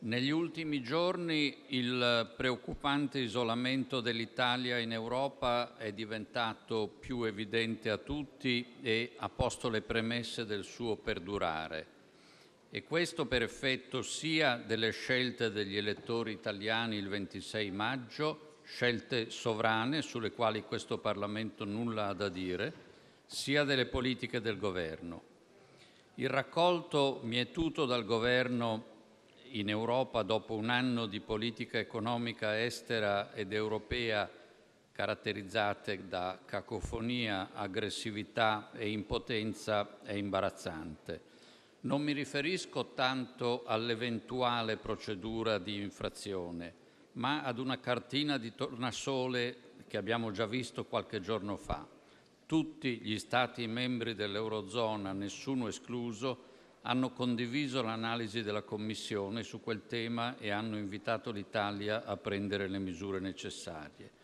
negli ultimi giorni il preoccupante isolamento dell'Italia in Europa è diventato più evidente a tutti e ha posto le premesse del suo perdurare. E questo per effetto sia delle scelte degli elettori italiani il 26 maggio, scelte sovrane sulle quali questo Parlamento nulla ha da dire, sia delle politiche del governo. Il raccolto mietuto dal governo in Europa dopo un anno di politica economica estera ed europea caratterizzate da cacofonia, aggressività e impotenza è imbarazzante. Non mi riferisco tanto all'eventuale procedura di infrazione, ma ad una cartina di tornasole che abbiamo già visto qualche giorno fa. Tutti gli Stati membri dell'Eurozona, nessuno escluso, hanno condiviso l'analisi della Commissione su quel tema e hanno invitato l'Italia a prendere le misure necessarie.